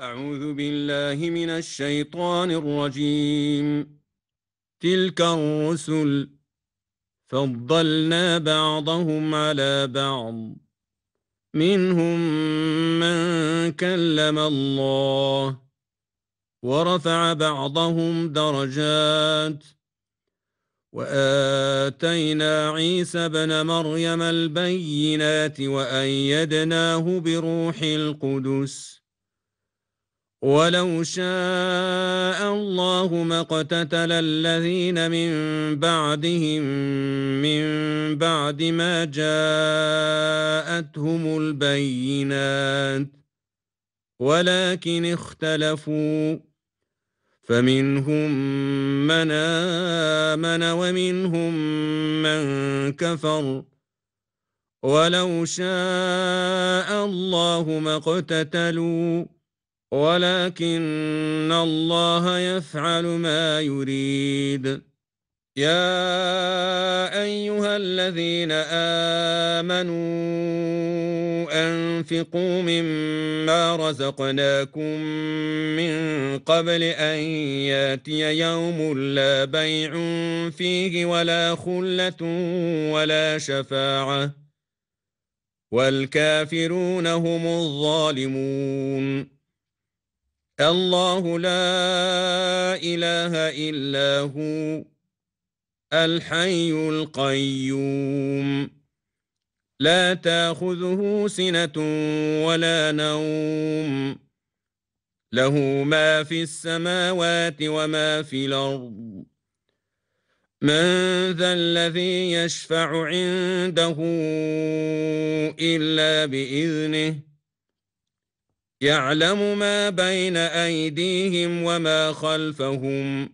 أعوذ بالله من الشيطان الرجيم تلك الرسل فضلنا بعضهم على بعض منهم من كلم الله ورفع بعضهم درجات وآتينا عيسى بن مريم البينات وأيدناه بروح القدس ولو شاء الله ما اقتتل الذين من بعدهم من بعد ما جاءتهم البينات ولكن اختلفوا فمنهم من آمن ومنهم من كفر ولو شاء الله ما اقتتلوا ولكن الله يفعل ما يريد يا ايها الذين امنوا انفقوا مما رزقناكم من قبل ان ياتي يوم لا بيع فيه ولا خله ولا شفاعه والكافرون هم الظالمون الله لا إله إلا هو الحي القيوم لا تاخذه سنة ولا نوم له ما في السماوات وما في الأرض من ذا الذي يشفع عنده إلا بإذنه يَعْلَمُ مَا بَيْنَ أَيْدِيهِمْ وَمَا خَلْفَهُمْ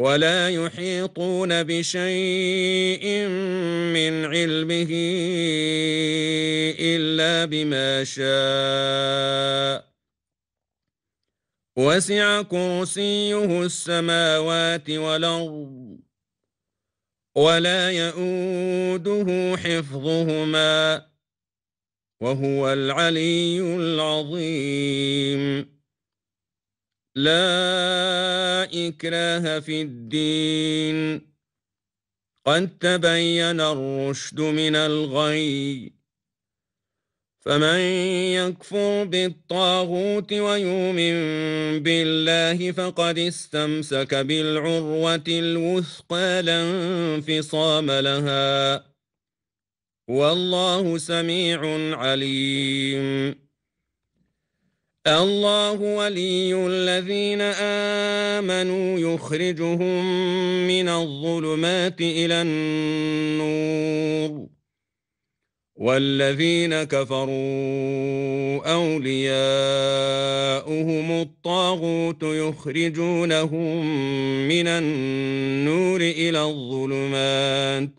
وَلَا يُحِيطُونَ بِشَيْءٍ مِنْ عِلْمِهِ إِلَّا بِمَا شَاءَ وَسِعَ كُرْسِيُّهُ السَّمَاوَاتِ وَالْأَرْضَ وَلَا يَئُودُهُ حِفْظُهُمَا وهو العلي العظيم لا إكراه في الدين قد تبين الرشد من الغي فمن يكفر بالطاغوت ويؤمن بالله فقد استمسك بالعروة الوثقى لا انفصام لها والله سميع عليم الله ولي الذين آمنوا يخرجهم من الظلمات إلى النور والذين كفروا أولياؤهم الطاغوت يخرجونهم من النور إلى الظلمات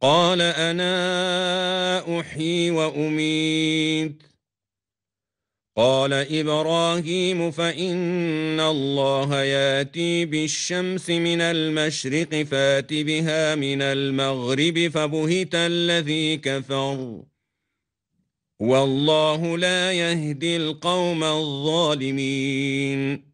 قال أنا أحيي وأميت قال إبراهيم فإن الله ياتي بالشمس من المشرق فات بها من المغرب فبهت الذي كفر والله لا يهدي القوم الظالمين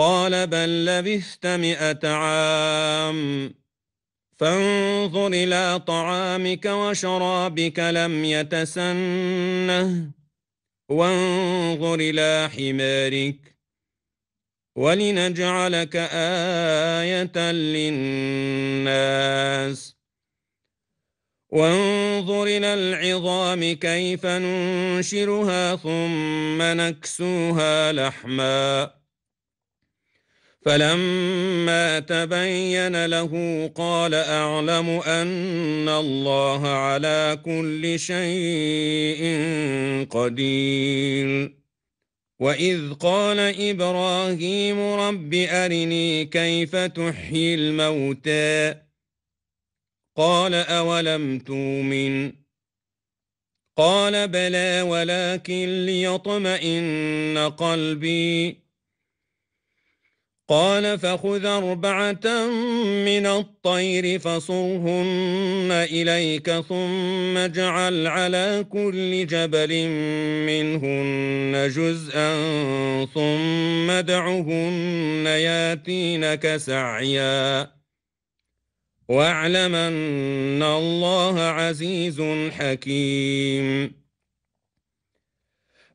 قال بل لبثت مئة عام فانظر إلى طعامك وشرابك لم يتسنه وانظر إلى حمارك ولنجعلك آية للناس وانظر إلى العظام كيف ننشرها ثم نكسوها لحماً فلما تبين له قال اعلم ان الله على كل شيء قدير واذ قال ابراهيم رب ارني كيف تحيي الموتى قال اولم تؤمن قال بلى ولكن ليطمئن قلبي قال فخذ أربعة من الطير فصرهن إليك ثم اجعل على كل جبل منهن جزءا ثم دعهن ياتينك سعيا واعلم أن الله عزيز حكيم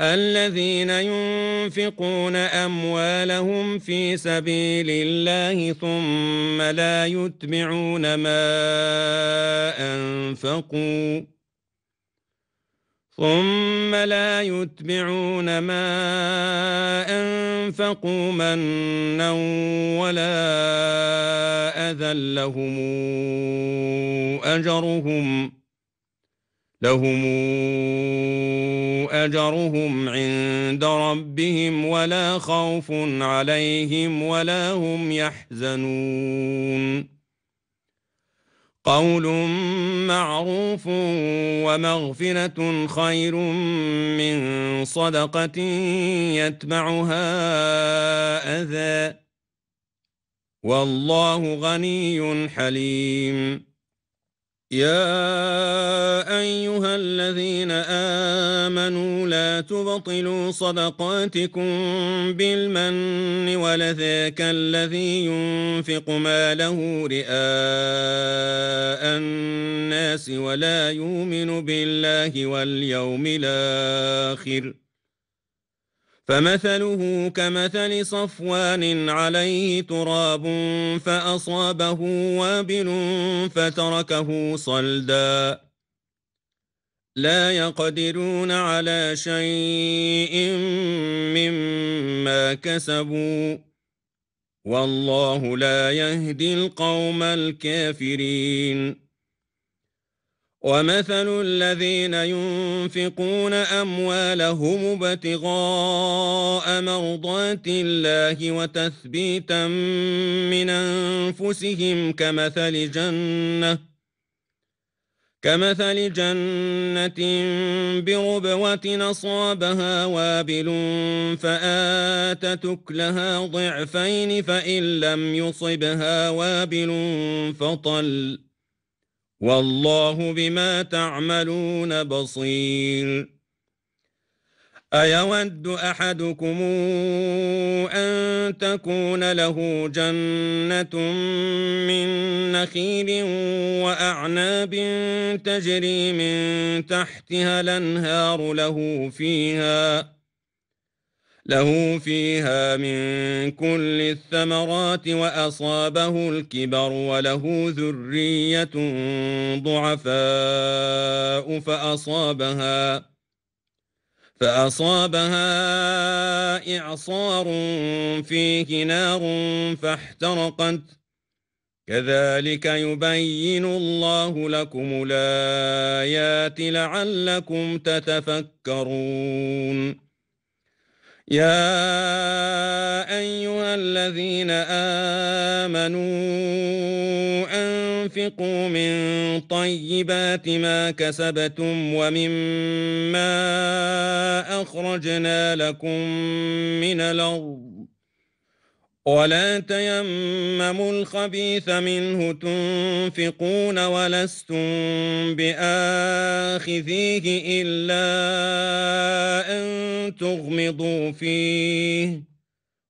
الذين ينفقون أموالهم في سبيل الله ثم لا يتبعون ما أنفقوا ثم لا يتبعون ما أنفقوا منا ولا أذى لهم أجرهم لهم أجرهم عند ربهم ولا خوف عليهم ولا هم يحزنون قول معروف ومغفرة خير من صدقة يتبعها أذى والله غني حليم يا ايها الذين امنوا لا تبطلوا صدقاتكم بالمن ولذاك الذي ينفق ماله رئاء الناس ولا يؤمن بالله واليوم الاخر فمثله كمثل صفوان عليه تراب فأصابه وابل فتركه صلدا لا يقدرون على شيء مما كسبوا والله لا يهدي القوم الكافرين ومثل الذين ينفقون أموالهم ابتغاء مرضات الله وتثبيتا من أنفسهم كمثل جنة كمثل جنة بربوة أصابها وابل فآتت لها ضعفين فإن لم يصبها وابل فطل والله بما تعملون بصير أيود أحدكم أن تكون له جنة من نخيل وأعناب تجري من تحتها الأنهار له فيها ۖ له فيها من كل الثمرات وأصابه الكبر وله ذرية ضعفاء فأصابها فأصابها إعصار فيه نار فاحترقت كذلك يبين الله لكم الآيات لعلكم تتفكرون يا ايها الذين امنوا انفقوا من طيبات ما كسبتم ومما اخرجنا لكم من الارض ولا تيمموا الخبيث منه تنفقون ولستم بآخذيه إلا أن تغمضوا فيه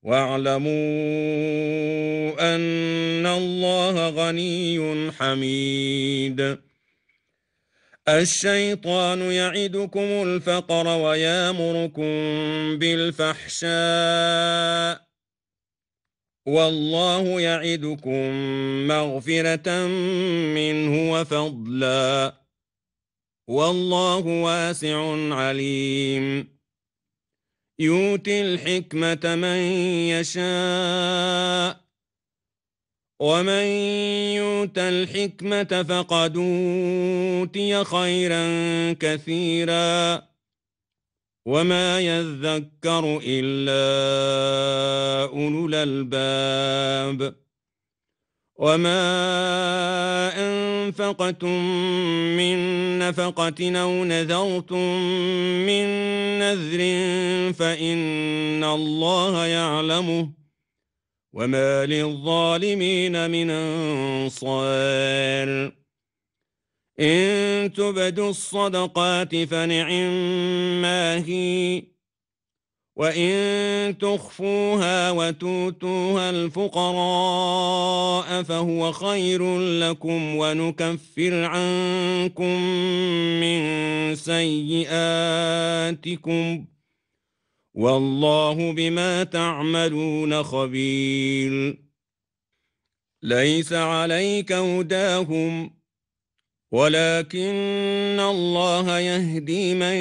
واعلموا أن الله غني حميد الشيطان يعدكم الفقر ويامركم بالفحشاء والله يعدكم مغفرة منه وفضلا والله واسع عليم يؤتي الحكمة من يشاء ومن يؤت الحكمة فقد أوتي خيرا كثيراً وما يذكر إلا أولو الألباب وما أنفقتم من نفقة أو نذرتم من نذر فإن الله يعلمه وما للظالمين من أنصار إن تبدوا الصدقات فنعما هي وإن تخفوها وتوتوها الفقراء فهو خير لكم ونكفر عنكم من سيئاتكم والله بما تعملون خبير ليس عليك هداهم ولكن الله يهدي من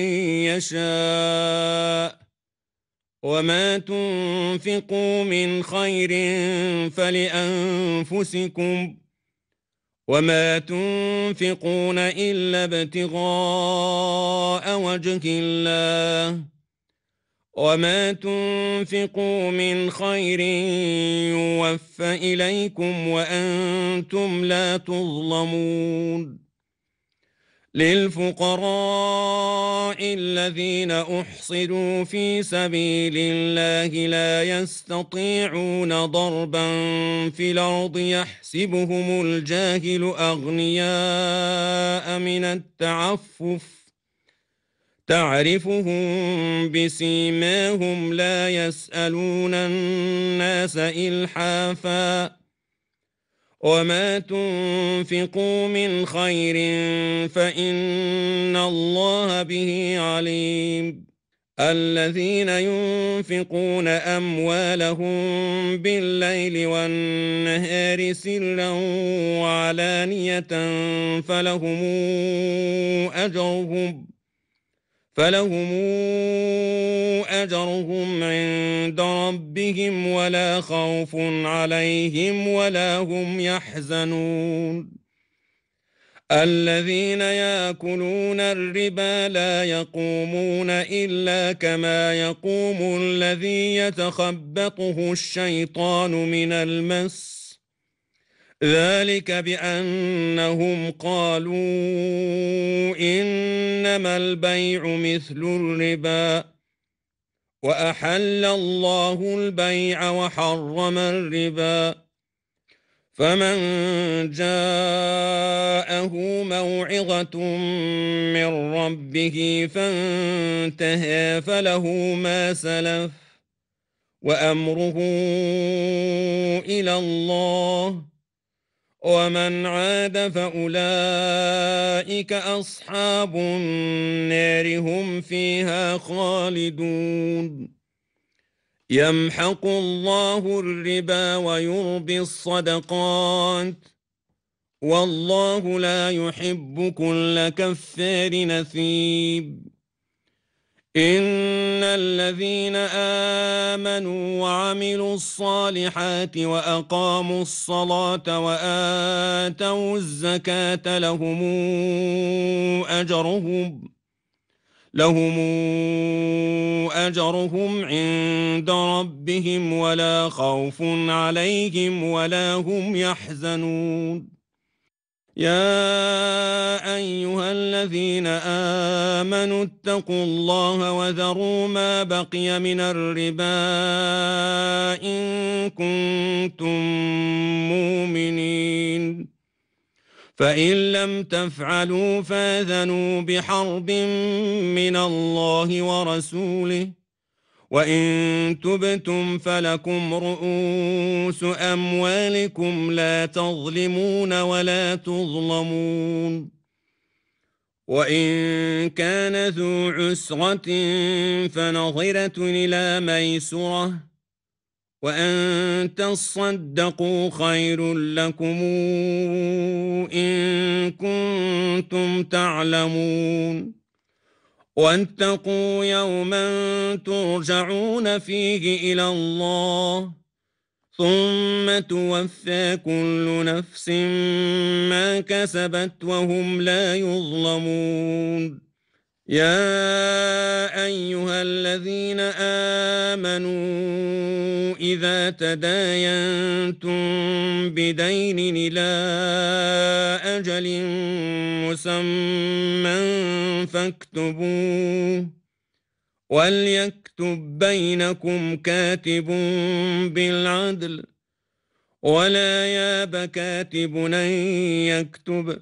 يشاء وما تنفقوا من خير فلانفسكم وما تنفقون الا ابتغاء وجه الله وما تنفقوا من خير يوفى اليكم وانتم لا تظلمون للفقراء الذين أحصدوا في سبيل الله لا يستطيعون ضربا في الأرض يحسبهم الجاهل أغنياء من التعفف تعرفهم بسيماهم لا يسألون الناس إلحافاً وما تنفقوا من خير فإن الله به عليم الذين ينفقون أموالهم بالليل والنهار سرا وعلانية فلهم أجرهم فلهم أجرهم عند ربهم ولا خوف عليهم ولا هم يحزنون الذين ياكلون الربا لا يقومون إلا كما يقوم الذي يتخبطه الشيطان من المس ذلك بأنهم قالوا إنما البيع مثل الربا وأحل الله البيع وحرم الربا فمن جاءه موعظة من ربه فانتهى فله ما سلف وأمره إلى الله ومن عاد فأولئك أصحاب النار هم فيها خالدون يمحق الله الربا ويربي الصدقات والله لا يحب كل كفار نثيب إن الذين آمنوا وعملوا الصالحات وأقاموا الصلاة وآتوا الزكاة لهم أجرهم لهم أجرهم عند ربهم ولا خوف عليهم ولا هم يحزنون يا أيها الذين آمنوا اتقوا الله وذروا ما بقي من الربا إن كنتم مؤمنين فإن لم تفعلوا فاذنوا بحرب من الله ورسوله وإن تبتم فلكم رؤوس أموالكم لا تظلمون ولا تظلمون وإن كان ذو عسرة فنظرة إلى ميسرة وأن تصدقوا خير لكم إن كنتم تعلمون واتقوا يوما ترجعون فيه إلى الله ثم توفى كل نفس ما كسبت وهم لا يظلمون يا ايها الذين امنوا اذا تداينتم بدين الى اجل مسمى فاكتبوه وليكتب بينكم كاتب بالعدل ولا ياب كاتب ان يكتب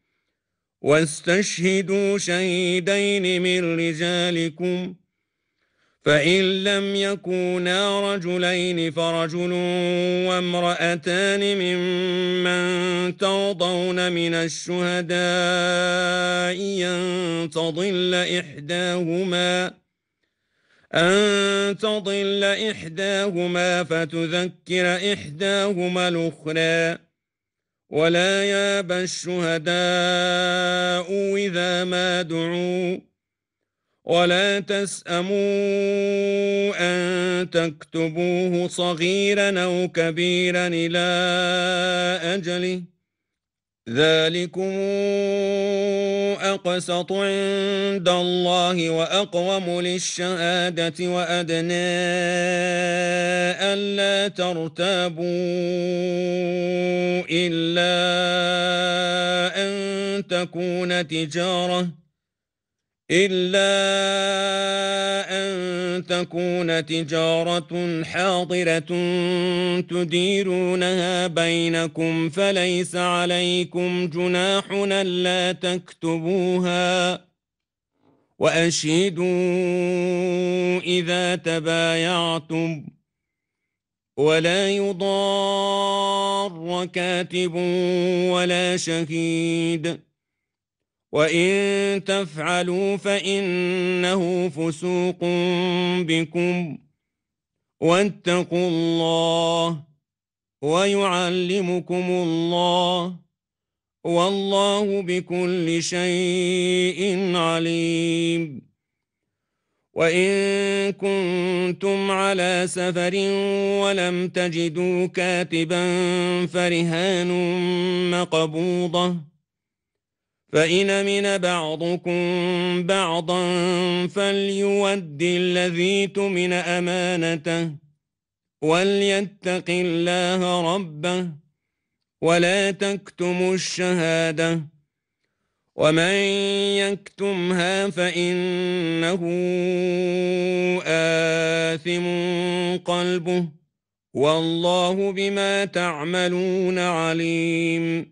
واستشهدوا شهيدين من رجالكم فإن لم يكونا رجلين فرجل وامرأتان ممن ترضون من الشهداء أن تضل إحداهما أن تضل إحداهما فتذكر إحداهما الأخرى ولا ياب الشهداء إذا ما دعوا ولا تسأموا أن تكتبوه صغيرا أو كبيرا إلى أجله ذلكم أقسط عند الله وأقوم للشهادة وأدنى ألا ترتابوا إلا أن تكون تجارةً إلا أن تكون تجارة حاضرة تديرونها بينكم فليس عليكم جناح لا تكتبوها وأشهدوا إذا تبايعتم ولا يضار كاتب ولا شهيد وَإِن تَفْعَلُوا فَإِنَّهُ فُسُوقٌ بِكُمْ وَاتَّقُوا اللَّهَ وَيُعَلِّمُكُمُ اللَّهُ وَاللَّهُ بِكُلِّ شَيْءٍ عَلِيمٌ وَإِن كُنتُمْ عَلَى سَفَرٍ وَلَمْ تَجِدُوا كَاتِبًا فَرِهَانٌ مَّقْبُوضَةٌ فإن من بعضكم بعضا فليود الذي تمن أمانته وليتق الله ربه ولا تكتموا الشهادة ومن يكتمها فإنه آثم قلبه والله بما تعملون عليم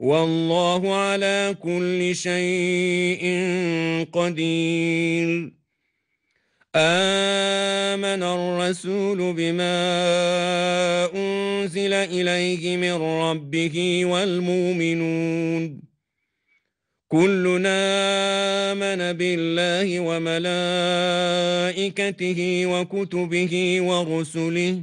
والله على كل شيء قدير آمن الرسول بما أنزل إليه من ربه والمؤمنون كلنا آمن بالله وملائكته وكتبه ورسله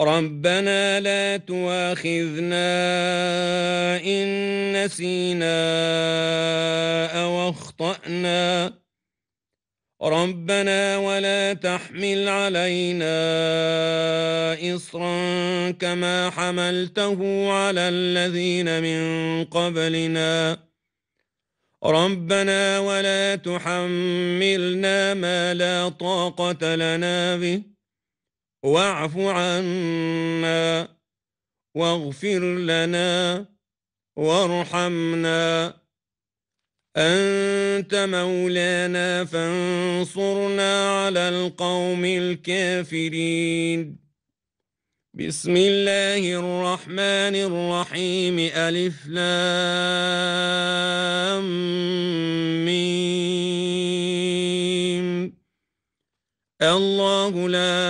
رَبَّنَا لَا تُؤَاخِذْنَا إِن نَّسِينَا أَوْ أَخْطَأْنَا رَبَّنَا وَلَا تَحْمِلْ عَلَيْنَا إِصْرًا كَمَا حَمَلْتَهُ عَلَى الَّذِينَ مِن قَبْلِنَا رَبَّنَا وَلَا تُحَمِّلْنَا مَا لَا طَاقَةَ لَنَا بِهِ واعف عنا واغفر لنا وارحمنا أنت مولانا فانصرنا على القوم الكافرين بسم الله الرحمن الرحيم ألف لام مين الله لا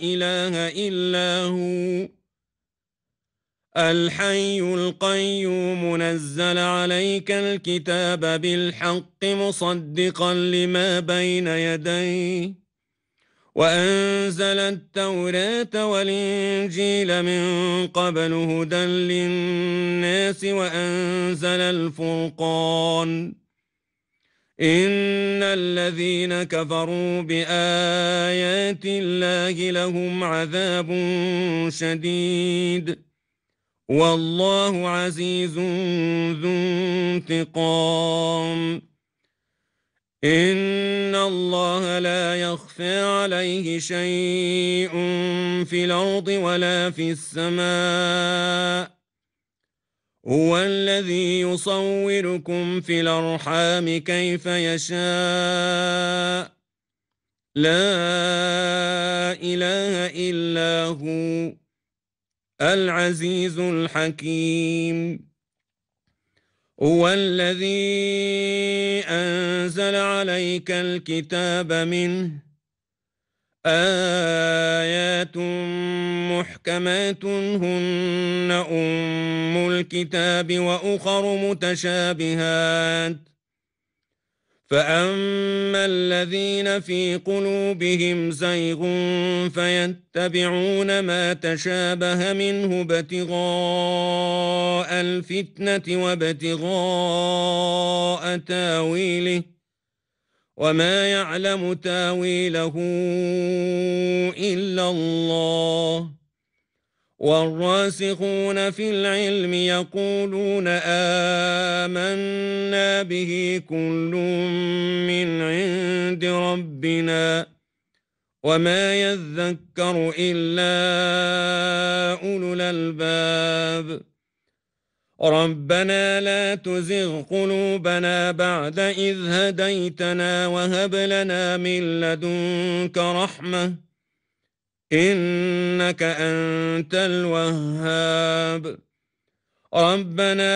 إله إلا هو الحي القيوم نزل عليك الكتاب بالحق مصدقا لما بين يديه وأنزل التوراة والإنجيل من قبل هدى للناس وأنزل الفرقان الذين كفروا بآيات الله لهم عذاب شديد والله عزيز ذو انتقام إن الله لا يخفى عليه شيء في الأرض ولا في السماء هو الذي يصوركم في الأرحام كيف يشاء لا إله إلا هو العزيز الحكيم هو الذي أنزل عليك الكتاب منه آيات محكمات هن أم الكتاب وأخر متشابهات فأما الذين في قلوبهم زيغ فيتبعون ما تشابه منه ابتغاء الفتنة وابتغاء تاويله وما يعلم تاويله إلا الله والراسخون في العلم يقولون آمنا به كل من عند ربنا وما يذكر إلا أولو الألباب ربنا لا تزغ قلوبنا بعد إذ هديتنا وهب لنا من لدنك رحمه إنك أنت الوهاب ربنا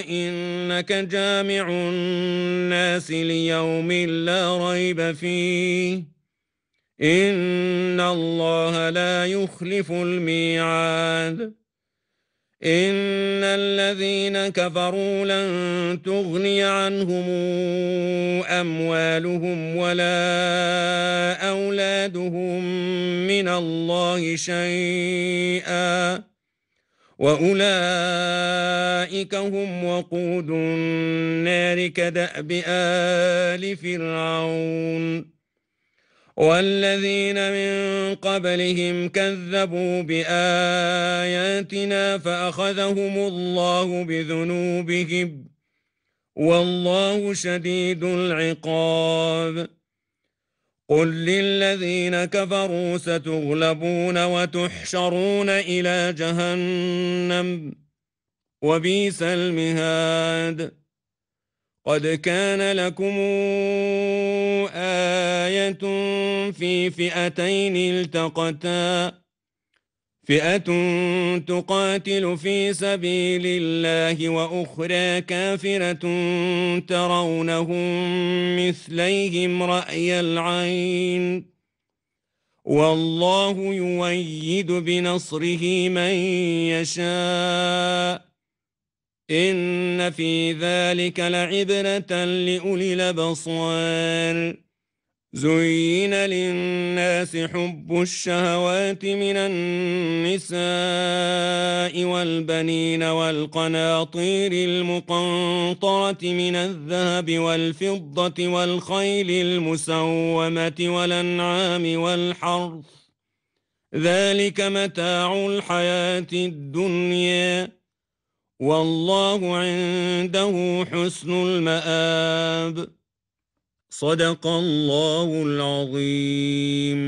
إنك جامع الناس ليوم لا ريب فيه إن الله لا يخلف الميعاد إن الذين كفروا لن تغني عنهم أموالهم ولا أولادهم من الله شيئا وأولئك هم وقود النار كدأب آل فرعون والذين من قبلهم كذبوا بآياتنا فأخذهم الله بذنوبهم والله شديد العقاب قل للذين كفروا ستغلبون وتحشرون إلى جهنم وبئس المهاد قد كان لكم آية في فئتين التقتا فئة تقاتل في سبيل الله وأخرى كافرة ترونهم مثليهم رأي العين والله يويد بنصره من يشاء إن في ذلك لعبرة لأولي الأبصار زين للناس حب الشهوات من النساء والبنين والقناطير المقنطرة من الذهب والفضة والخيل المسومة والأنعام والحرث ذلك متاع الحياة الدنيا والله عنده حسن المآب صدق الله العظيم